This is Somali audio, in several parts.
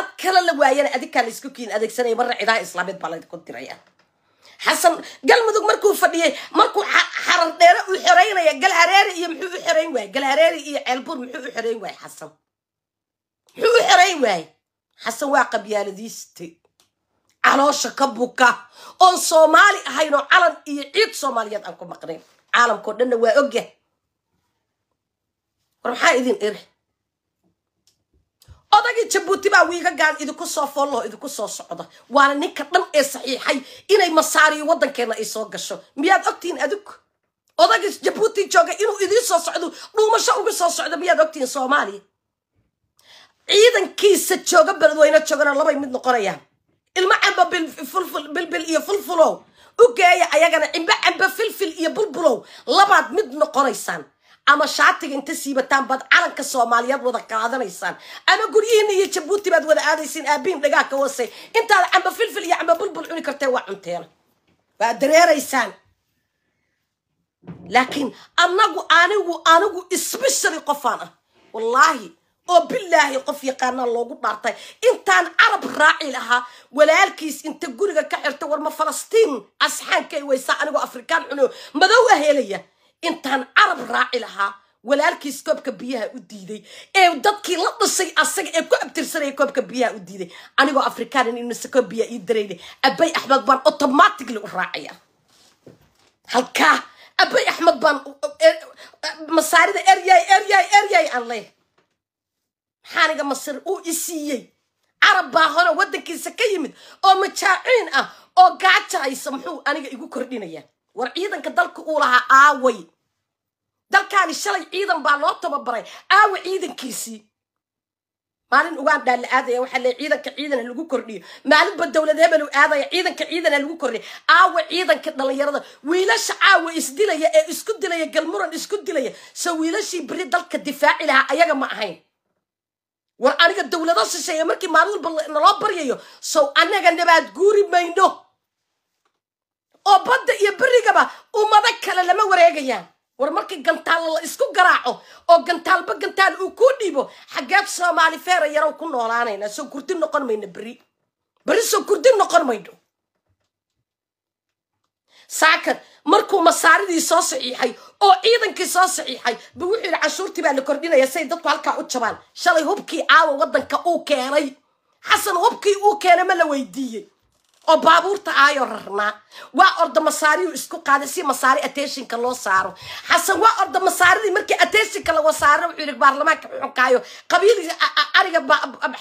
cid kale la waayana adinkaa la kiin adeegsanaya marna cidaha islaamied baa laku diraya xasan galmudug markuu fadhiyay markuu xaran dheere u xoreynaya gal hareeri iyo muxuu u xoreyn waayey gal hareeri iyo ceelbuur muxuu u xoreyn waayey xasan muxuu u xoreyn waayey xasan waa qabyaaladiiste caloosha ka buka oon soomaali ahaynoo calan iyo ciid soomaaliyeed aan ku maqnayn caalamkao dhanna waa ogya war maxaa idin iri odagii jabuuti baa wiiga idinku soo fooloo idinku soo socda waana ninka dhan ee saxiixay inay masaariyo waddankeenna ay soo gasho miyaad ogtihiin adig odagii jabuuti jooga inuu idiin soo socdo dhuumasho ugu soo socdo miyaad ogtihiin soomaaliya ciidankiisa jooga beledweyne joogana labay mid noqonayaan ilmo camba bilbil iyo fulfulow u geeya ayagana cimbo cambo filfil iyo bulbulow labaad mid noqonaysaan ama shaatiga inta siibataan baad calanka soomaaliyeed wada qaadanaysaan ama guryihiina iyo jabuuti baad wada aadaysiin aabihin dhagaa ka hoose intaad camba filfil iyo camba bulbul cuni kartee waa cunteena waa dareeraysaan laakiin anagu anigu anigu sbeshali qofaan ah wallaahi oo bilaahi qof yaqaana loogu dhaartay intaan carab raaci lahaa walaalkiis inta guriga ka xirta warma falastiin asxaankay weysaa anigoo afrikaan cuno madow ah helaya intaan carab raaci lahaa walaalkiis koobka biyaha u diiday ee dadkii la dhashay asaga ee ku abtirsanaya koobka biyaha u diiday anigoo afrikaanin inase koob biyaa ii darayne abay axmed baan automatically u raacaya halkaa abay axmed baan er, masaarida eryay eryay eryay aan leehay maxaaniga masir uu isiiyey carab baa hore waddankiisa ka yimid oo majaaciin ah oo gaajaysa muxuu aniga igu kordhinaya war ciidanka dalka uu lahaa aaway dalkaani shalay ciidan baa loo tababaray aawa ciidankiisii maalin ugandhaa la aadaya waxaa leey ciidanka ciidan lagu kordhiyo maalinba dowlad hebelu aadaya ciidanka ciidana lagu kordhiyo aawa ciidanka dhallinyarada wiilasha caawa isdilaya ee isku dilaya galmuran isku dilaya se wiilashii beri dalka difaaci lahaa ayaga ma ahayn war aniga dowlado shisheeye markii maalin walba naloo baryayo sow annaga nabaad guuri mayno oo badda iyo berigaba ummado kale lama wareegayaan war markii gantaal la isku garaaco oo gantaalba gantaal uu kuu dhiibo xaggeed soomaali feera yarow ku noolaanayna soo kurdi noqon mayno berri berri soo kurdi noqon mayno saakan markuu masaaridii soo saxiixay oo ciidankii soo saxiixay ba wuxuu yidhi canshuurtii baa la kordhinaya say dadku halkaa u jabaan shalay hubkii caawa waddanka uu keenay xasan hubkii uu keenay ma la weydiiyey oo baabuurta ah ayo rarnaa waa orda masaariyu isku qaaday si masaari attentionka loo saaro xasan waa orda masaaridii markii attentionka laga saara wuxuu yidhi baarlamaanka xunkaayo qabiilii ariga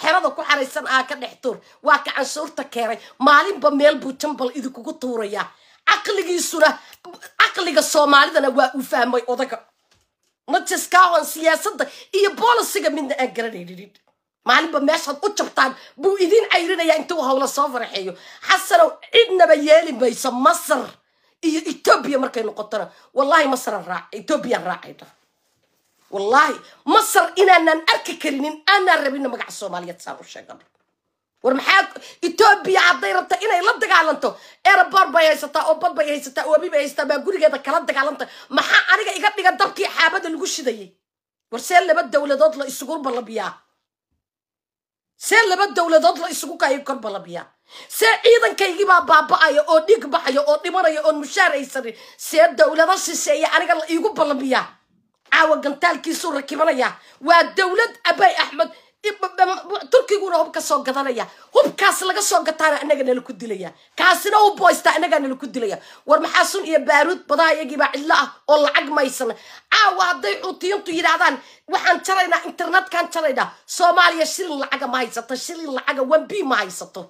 xerada ku xaraysan aha ka dhex tuur waa ka canshuurta keenay maalinba meel buu jambal idinkugu tuurayaa caqligiisuna caqliga soomaalidana waa uu fahmay odaga majiskaa oon siyaasada iyo boolisiga midna aan garanaynin معلب ماشى القطش بو بويدين ايرنا يعني توها ولا صافر حيو حاسه لو عندنا بيالي بيس مصر ايتوبيا مركي نقطرة والله مصر الراع ايتوبيا الراعي ده والله مصر إن أنا أركي كرنين أنا ربينا مقع الصومالية تصاروا الشيء ورمحاك إتوبيا عضي ربطا إنا يلدق على أنتو إيه ربار بايا يستا أو باد بايا يستا أو أبي بايا يستا بايا قولي جيدك على أنتو محا عانيقا إيقاتني قدبكي حابد اللي قوشي دي ورسال لبدا ولدادلا إسقور بالله see laba dowladood la isugu kayo korbalabiya see ciidankaygibaa baaba'aya oo dhig baxaya oo dhimanaya oon mushaar aysanin see dowlado shisheeya aniga la iigu balamiya caawa gantaalkiisuu rakibanaya waa dowlad abay axmed turkiguna hub ka soo gadanaya hubkaas laga soo gataana inaganala ku dilaya kaasina u boystaa inaganala ku dilaya war maxaa sun iyo baaruud badaha iyagiibaa cidlo ah oo lacag maysana caawa hadday cuutiyintu yidhaahdaan waxaan jaraynaa internetkaan jaraynaa soomaaliya shilin lacaga ma haysato shilin lacaga wanbi ma haysato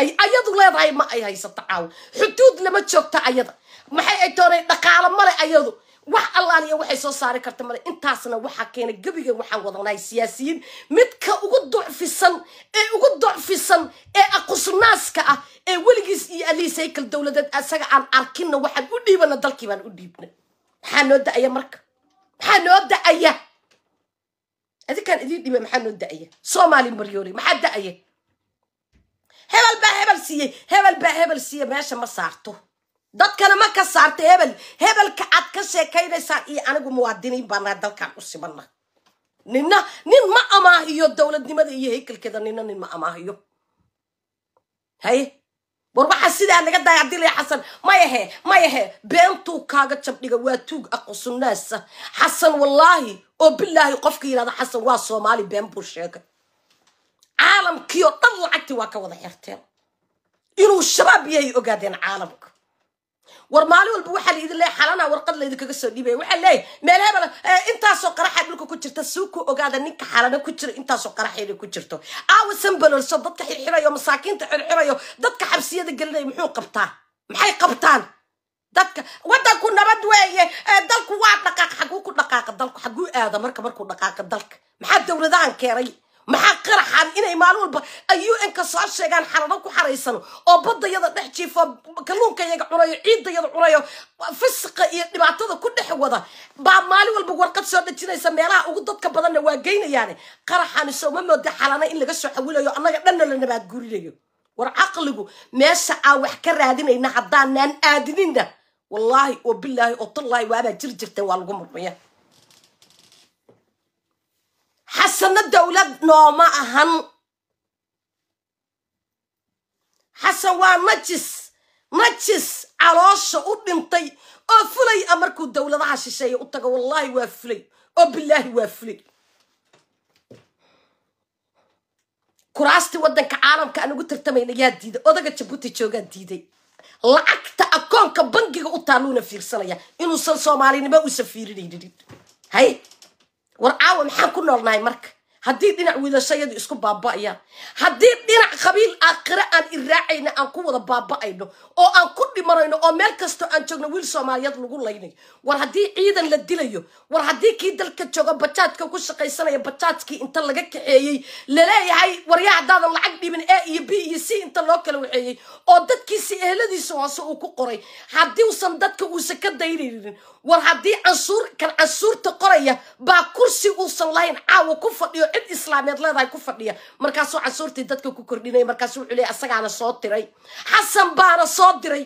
ay ayadu leedahay ma ay haysato caawa xuduud lama joogto ayada maxay ay doonay dhaqaalo male ayadu wax allaan iyo waxay soo saari karta male intaasna waxaa keena gebigan waxaan wadanahay siyaasiyiin midka ugu ducfisan ee ugu ducfisan ee aqusnaaska ah ee weligiis iyo aliisaykal dowladeed isaga aan arkinna waxaan u dhiibana dalkii baan u dhiibna maxaa noo da-aya marka maxaa noo da-aya adinkaan idiin dhiba maxaa noo da-aya soomaali maryooli maxaa da-aya hebel baa hebel siiyey hebel baa hebel siiyey meesha ma saarto dadkana ma ka saarta hebel hebelka aad ka sheekaynaysaan iyo anigu muwaadiniin baanaa dalkan u sibanna ninna nin ma amaahiyo dowladnimada iyo haykalkeeda nina nin ma amaahiyo haye war waxaa sidaa naga daaya dilaya xasan mayahe mayahe beentuu kaaga jabdhiga waa tuug aqusunaasa xasan wallaahi oo bilaahi qofka yidhahda xasan waa soomaali been buu sheegay caalamkii oo dhan lacagtii waa ka wada xerteen inuu shabaab yahay ogaadeen caalamka war maalin walba waxaa laidin leeya xalana warqad laydinkaga soo dhiibaya waxaa leeyahay meel ah, eh, intaasoo qaraxa dhulka ku jirta suu ku ogaada ninka xalana ku jira intaasoo qaraxeeda ku jirto aawa sambalolso dadka xirxirayo masaakiinta xirxirayo dadka xabsiyada gelinaya muxuu qabtaa maxay qabtaan dadka waddanku nabad weeye eh, dalku waa dhaqaaq xaguu ku dhaqaaqa dalku xaguu aada marka markuu dhaqaaqa dalka maxaa dowladahan keenay maxaa qaraxaad inay maalin walba ay u n-ka soo sheegaan xararo ku xaraysan oo baddayada dhex jiifo kalluunkayaga cunayo ciiddayada cunayo fisqa iyo dhibaatada ku dhex wada baa maalin walba warqad soo dhejinaysa meelaha ugu dadka badanna waa geynayaane qaraxaani sooma mooda xalana in laga soo xawilayo annaga dhanna la nabaadgurinayo war caqligu meesha aa wax ka raadinayna haddaanaan aadinina wallaahi oo bilaahi oo tallaahi waabaa jir jirteen waa lagu murmiya xasano dowlad nooma ahan xasan waa najis najis caloosha u dhintay oo fulay a markuu dowladaha shisheeye u tago wallaahi waa fulay oo bilaahi waa fulay kuraastii waddanka caalamka aan ugu tartamayna yaa diiday odaga jabuuti joogaa diiday lacagta akoonka bangiga u taaluuna fiirsanaya inuusan soomaalinimo uusan fiirinaynin hay war caawa maxaan ku noolnahay marka haddii dhinac wiilashayadu isku baaba'ayaan haddii dhinac qabiil aakhire aan iraacayna aan ku wada baaba'ayno oo aan ku dhimanayno oo meel kasto aan joogno wiil soomaaliyeed lagu laynayo war haddii ciidan la dilayo war haddii kii dalka jooga bajaajka ku shaqaysanaya bajaajkii inta laga kaxeeyey laleeyahay waryaa haddaadan lacag dhibin a iyo b iyo c inta loo kala waxeeyey oo dadkiisi eheladiisa hoose uu ku qoray haddiiusan dadka uusan ka daynaynin war haddii cansuur kan cansuurta qoraya baa kursi uusan lahayn caawa ku fadhiyo cid islaameed leedahay ku fadhiya markaasuu casuurtii dadka ku kordhinaya markaasuu wuxuu leeyay asagaana soo diray xasan baana soo diray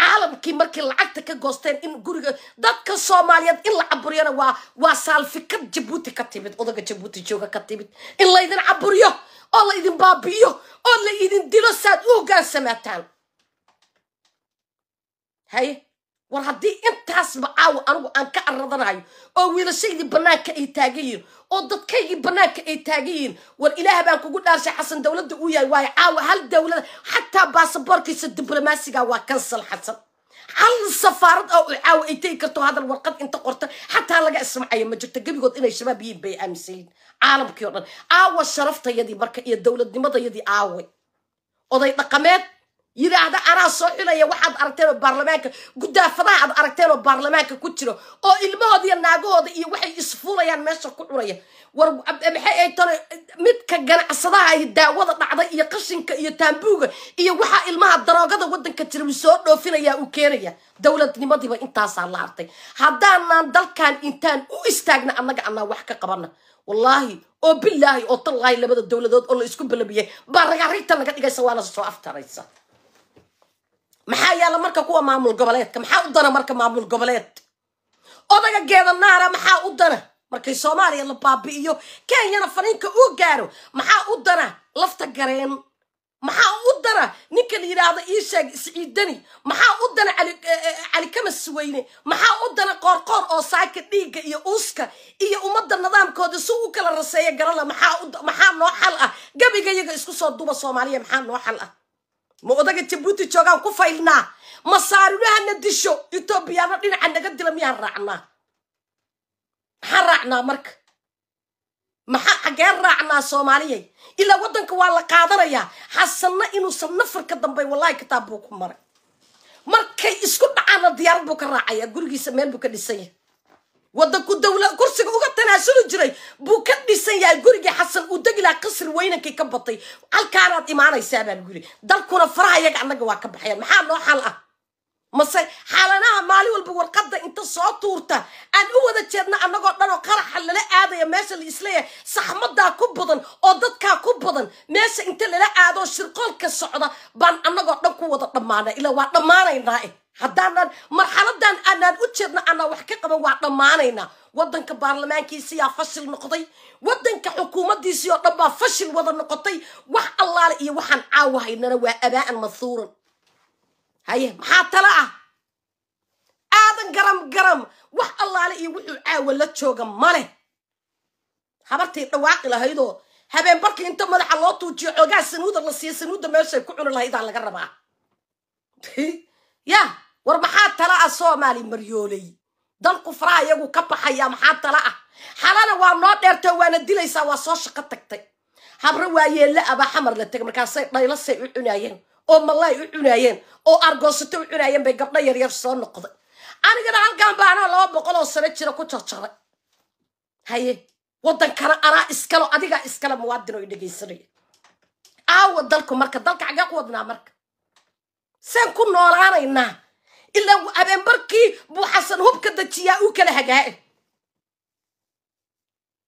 caalamkii markii lacagta ka goosteen in guriga dadka soomaaliyeed in la caburiyana waa waa saalfikad jabuuti ka timid odaga jabuuti jooga ka timid in laydin caburiyo oo laydin baabi'iyo oo la idin dilo saad u hogaansamataan haye war haddii intaasba caawa anigu aan ka aradanayo oo wiilashaydii banaanka ay taagan yihiin oo dadkaygii banaanka ay taagan yihiin war ilaah baan kugu dhaarshay xasan dowladda uu yahay waayo caawa hal dowlada xataa baasaboorkiisa diblomaasiga waa kansal xasan hal safaarad oo u caawa ay tegi karto hadal warqad inta qorta xataa laga ismacayo ma jirto gebigood inay shabaab yihiin bay aaminsayiin caalamkii o dhan caawa sharaftayadii marka iyo dowladnimadayadii aawe oday dhaqameed yidhaahda anaa soo xulaya waxaad aragteen oo baarlamaanka gudaafadaha aad aragteen oo baarlamaanka ku jiro oo ilmahooda iyo naagahooda iyo waxay isfuulayaan meesha ku cunaya war maxay ay tole midka ganacsadaha iyo daawada dhacday iyo qashinka iyo taambuuga iyo waxaa ilmaha daroogada waddanka jira wuu soo dhoofinayaa uu keenaya dowladnimadiiba intaasaa la hartay haddaanaan dalkan intaan u istaagna annaga anaa wax ka qabana wallaahi oo bilaahi oo tallaahi labada dowladood oo la isku balabiyey baa ragaarigta laga dhigaysa waana soo aftaraysa maxaa yaala marka kuwa maamul goboleedka maxaa u dana marka maamul goboleed odaga geeda naara maxaa u dana markay soomaaliya la baabi'iyo kenyana fariinka uu gaaro maxaa u dana lafta gareen maxaa u dana ninka la yidhaahdo iisheeg isciidani maxaa u dana calikama e, e, suweyne maxaa u dana qoorqoor oo saaka dhiigga iyo uuska iyo ummadda nidaamkooda si u kala raseeya garala maxaa noo xal ah gabigayaga isku soo duba soomaaliya maxaa noo xal ah ma odagaja buuti joogaan ku faylnaa masaarino disho etoobiyaano dhinaca naga dila miyaan raacnaa maxaan raacnaa marka maxaa xaggeen raacnaa soomaaliyay ilaa waddanka waa la qaadanayaa xasanna inuusan nafarka dambay wallaahi kitaab buu ku maray markay isku dhacaana diyaarad buu ka raacayaa gurigiisa meel buu ka dhisan yahay ودكو دولة كرسي وغتنا شنو جري بوكت بسيا جوري حسن ودجلا قصر وينك كبطي عالكارات إيمانا يسابا جوري دالكورة فرايك عندك وكب كبحيان محال لو حلقة mase xaalanaha maalin walba warqadda inta soo tuurta aan u wada jeedna annagoo dhan oo qaraxa lala aadaya meesha la isleeyahay saxmaddaa ku badan oo dadkaa ku badan meesha inta lala aadoo shirqoolka socda baan annagoo dhan ku wada dhammaana ila waa dhammaanaynaa eh haddaanaan marxaladan anaan u jeedna anaa wax ka qaban waa dhammaanaynaa waddanka baarlamaankiisiyaa fashil noqday waddanka xukuumaddiisii oo dhan baa fashil wada noqotay wax allaale iyo waxaan caawahaynana waa abaa-an mahuuran haye maxaa tala ah aadan garam garam wax allaale iyo wuxuu caawa la jooga ma leh habartay dhawaaqi lahaydoo habeen barkii inta madaxa loo tuujiyo xoogaa sanuuda la siiyo sanuuda meeshay ku cuni lahaydaa laga rabaa ya war maxaa tala ah soomaali maryooley dan kufraa iyagu ka baxaya maxaa tala ah xalana waa noo dheertoo waana dilaysaa waa soo shaqo tagtay habre waa yeella abaa xamar la tega markaasay dhaylasay u cunaayeen oo malaay u cunaayeen oo argoosato u cunaayeen bay gabdho yaryar soo noqday anigana halkan baanaa laba boqol oo sano jira ku jarjaray haye waddankana araa iskalo adigaa iskale muwaadinoo i dhegaysanaya aawa dalku marka dalka xaggee ku wadnaa marka seen ku noolaanaynaa ilaa habeen buu xasan hubka dajiyaa uu kala hagaae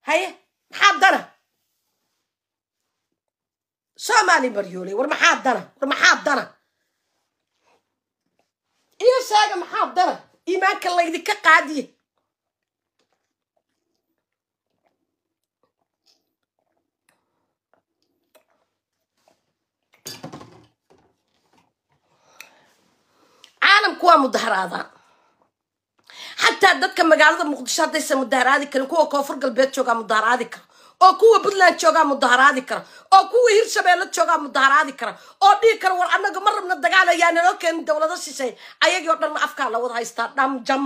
haye maxaa dana soomaali maryooley war maxaa dana war maxaa dana iyo sheega maxaa dana iimaanka laydinka qaadiye caalamku waa mudaharaadaan xataa dadka magaalada muqdisho haddaysa mudaharaadi karin kuwa koonfur galbeed joogaa mudaharaadi kara oo kuwa puntland joogaa mudaharaadi kara oo kuwa hir hirshabeelle joogaa mudaharaadi kara oo dhihi kara war annaga ma rabna dagaalayaanaloo ayaa naloo keenin dowlado shisheey ayagii o dhanna afkaa la wada haystaa dhamjam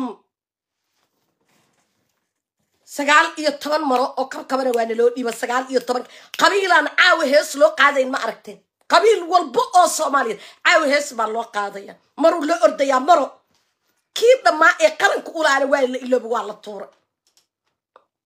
sagaal iyo toban maro oo kabkabana waa naloo dhiiba sagaal iyo toban qabiilaan caawa hees loo qaadayn ma aragteen qabiil walba oo soomaaliyeed caawa hees baa loo qaadaya maruu la ordayaa maro kii dhammaa ee qaranka ulaana waa la ilooba waa la tuura